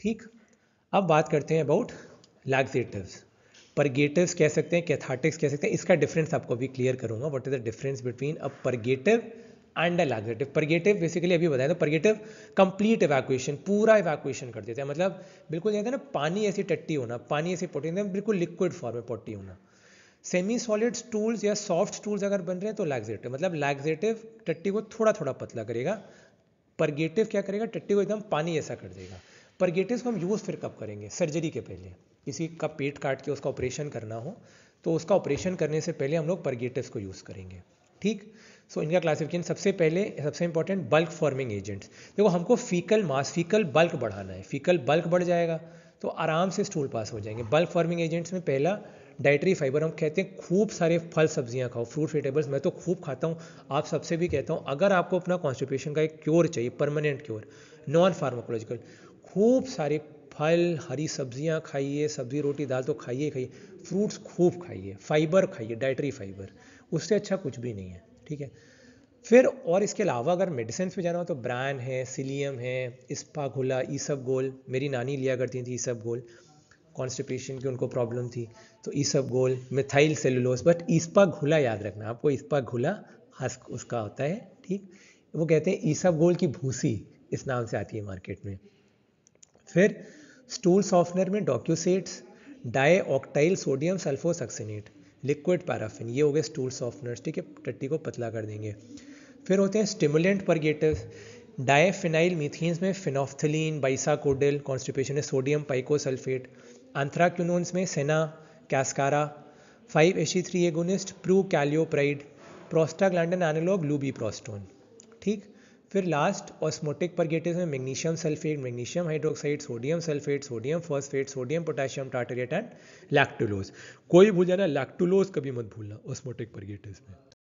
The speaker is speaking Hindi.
ठीक अब बात करते हैं अबाउट लैक्सेटिव्स परगेटिव कह सकते हैं कैथाटिक्स कह सकते हैं इसका डिफरेंस आपको भी क्लियर करूंगा what is the difference between a purgative and a laxative purgative basically अभी बताया तो परगेटिव कंप्लीट इवैक्यूएशन पूरा इवैक्यूएशन कर देते हैं मतलब बिल्कुल कहते हैं ना पानी ऐसी टट्टी होना पानी ऐसी पोटी होना बिल्कुल लिक्विड फॉर्म में पोटी होना सेमी सॉलिड स्टूल्स या सॉफ्ट स्टूल्स अगर बन रहे हैं तो लैक्सेटिव मतलब लैक्सेटिव टट्टी को थोड़ा थोड़ा पतला करेगा परगेटिव क्या करेगा टट्टी को एकदम पानी ऐसा कर देगा परगेटिस को हम यूज़ फिर कब करेंगे सर्जरी के पहले किसी का पेट काट के उसका ऑपरेशन करना हो तो उसका ऑपरेशन करने से पहले हम लोग परगेटिस को यूज़ करेंगे ठीक सो so, इनका क्लासिफिकेशन सबसे पहले सबसे इंपॉर्टेंट बल्क फॉर्मिंग एजेंट्स देखो हमको फीकल मास फीकल बल्क बढ़ाना है फीकल बल्क बढ़ जाएगा तो आराम से स्टूल पास हो जाएंगे बल्क फॉर्मिंग एजेंट्स में पहला डाइटरी फाइबर हम कहते हैं खूब सारे फल सब्जियां खाओ फ्रूट वेजिटेबल्स मैं तो खूब खाता हूँ आप सबसे भी कहता हूँ अगर आपको अपना कॉन्स्टिपेशन का एक क्योर चाहिए परमानेंट क्योर नॉन फार्माकोलॉजिकल खूब सारे फल हरी सब्जियां खाइए सब्जी रोटी दाल तो खाइए खाइए फ्रूट्स खूब खाइए फाइबर खाइए डाइटरी फाइबर उससे अच्छा कुछ भी नहीं है ठीक है फिर और इसके अलावा अगर मेडिसिन में जाना हो तो ब्रांड है सिलियम है इस्पाघुला सब गोल मेरी नानी लिया करती थी सब गोल कॉन्स्टिपेशन की उनको प्रॉब्लम थी तो सब गोल methyl cellulose but ispaghula याद रखना आपको इस्पा घुला हस्क उसका होता है ठीक वो कहते हैं सब गोल की भूसी इस नाम से आती है मार्केट में फिर स्टूल सॉफ्टनर में docusates dioctyl sodium sulphosuccinate liquid paraffin ये हो गए स्टूल सॉफ्टनर्स ठीक है टट्टी को पतला कर देंगे फिर होते हैं स्टिमुलेंट परगेटिव डायफिनाइल मीथीन्स में फिनोफ्थिलीन बाइसाकोडिल कॉन्स्टिपेशन में सोडियम पाइकोसल्फेट एंथ्राक्यूनोन्स में senna cascara five HT three agonist prucalopride prostaglandin analogue lubiprostone ठीक फिर लास्ट ऑस्मोटिक परगेटिस में magnesium sulphate magnesium hydroxide sodium sulphate sodium phosphate sodium potassium tartrate and lactulose कोई भूल जाना लैक्टुलोज कभी मत भूलना ऑस्मोटिक परगेटिस में